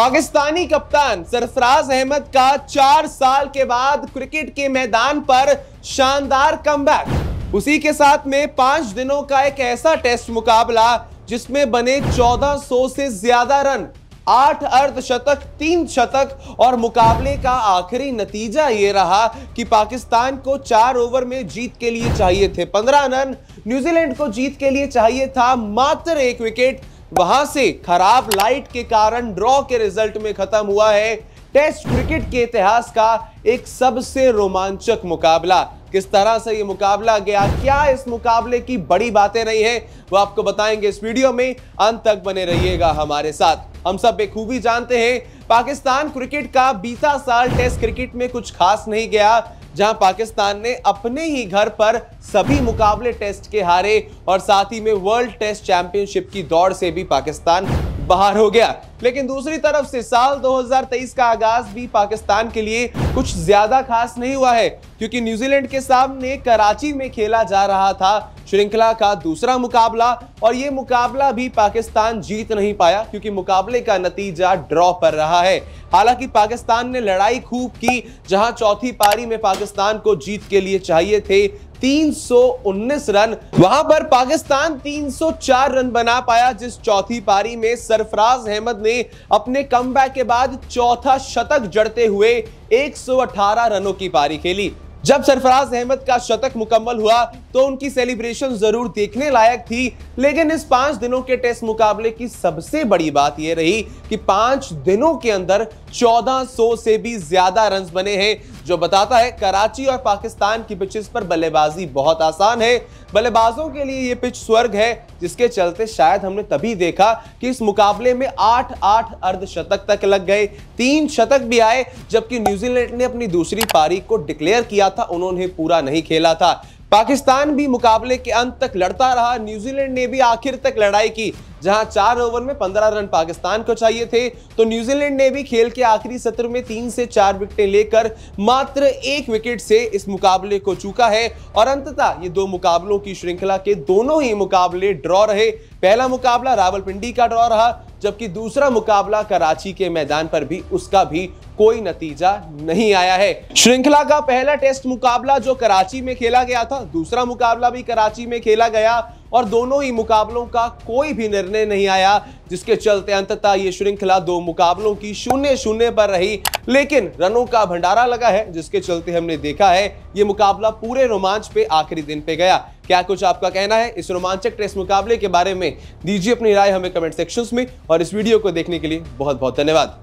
पाकिस्तानी कप्तान सरफराज अहमद का चार साल के बाद क्रिकेट के मैदान पर शानदार कम उसी के साथ में पांच दिनों का एक ऐसा टेस्ट मुकाबला जिसमें बने 1400 से ज्यादा रन आठ अर्धशतक तीन शतक और मुकाबले का आखिरी नतीजा यह रहा कि पाकिस्तान को चार ओवर में जीत के लिए चाहिए थे पंद्रह रन न्यूजीलैंड को जीत के लिए चाहिए था मात्र एक विकेट वहां से खराब लाइट के कारण ड्रॉ के रिजल्ट में खत्म हुआ है टेस्ट क्रिकेट के इतिहास का एक सबसे रोमांचक मुकाबला किस तरह से ये मुकाबला गया क्या इस मुकाबले की बड़ी बातें नहीं है वो आपको बताएंगे इस वीडियो में अंत तक बने रहिएगा हमारे साथ हम सब बेखूबी जानते हैं पाकिस्तान क्रिकेट का बीता साल टेस्ट क्रिकेट में कुछ खास नहीं गया जहां पाकिस्तान ने अपने ही घर पर सभी मुकाबले टेस्ट के हारे और साथ ही में वर्ल्ड टेस्ट चैंपियनशिप की दौड़ से भी पाकिस्तान बाहर हो गया लेकिन दूसरी तरफ से साल 2023 का आगाज भी पाकिस्तान के लिए कुछ ज्यादा खास नहीं हुआ है क्योंकि न्यूजीलैंड के सामने कराची में खेला जा रहा था श्रृंखला का दूसरा मुकाबला और ये मुकाबला भी पाकिस्तान जीत नहीं पाया क्योंकि मुकाबले का नतीजा ड्रॉ पर रहा है हालांकि पाकिस्तान ने लड़ाई खूब की जहां चौथी पारी में पाकिस्तान को जीत के लिए चाहिए थे 319 रन वहां पर पाकिस्तान 304 रन बना पाया जिस चौथी पारी में सरफराज अहमद ने अपने कम के बाद चौथा शतक जड़ते हुए 118 रनों की पारी खेली जब सरफराज अहमद का शतक मुकम्मल हुआ तो उनकी सेलिब्रेशन जरूर देखने लायक थी लेकिन इस पांच दिनों के टेस्ट मुकाबले की सबसे बड़ी बात यह रही कि पांच दिनों के अंदर 1400 से भी ज्यादा रन बने हैं जो बताता है कराची और पाकिस्तान की पिचेस पर बल्लेबाजी बहुत आसान है बल्लेबाजों के लिए ये पिच स्वर्ग है जिसके चलते शायद हमने तभी देखा कि इस मुकाबले में आठ आठ अर्धशतक तक लग गए तीन शतक भी आए जबकि न्यूजीलैंड ने अपनी दूसरी पारी को डिक्लेयर किया था उन्होंने पूरा नहीं खेला था पाकिस्तान भी मुकाबले के अंत तक लड़ता रहा न्यूजीलैंड ने भी आखिर तक लड़ाई की जहां चार ओवर में पंद्रह रन पाकिस्तान को चाहिए थे तो न्यूजीलैंड ने भी खेल के आखिरी सत्र में तीन से चार विकेटें लेकर मात्र एक विकेट से इस मुकाबले को चूका है और अंततः ये दो मुकाबलों की श्रृंखला के दोनों ही मुकाबले ड्रॉ रहे पहला मुकाबला रावलपिंडी का ड्रॉ रहा जबकि दूसरा मुकाबला कराची के मैदान पर भी उसका भी कोई नतीजा नहीं आया है श्रृंखला का पहला टेस्ट मुकाबला जो कराची में खेला गया था दूसरा मुकाबला भी कराची में खेला गया और दोनों ही मुकाबलों का कोई भी निर्णय नहीं आया जिसके चलते अंततः ये श्रृंखला दो मुकाबलों की शून्य शून्य पर रही लेकिन रनों का भंडारा लगा है जिसके चलते हमने देखा है ये मुकाबला पूरे रोमांच पे आखिरी दिन पे गया क्या कुछ आपका कहना है इस रोमांचक टेस्ट मुकाबले के बारे में दीजिए अपनी राय हमें कमेंट सेक्शन में और इस वीडियो को देखने के लिए बहुत बहुत धन्यवाद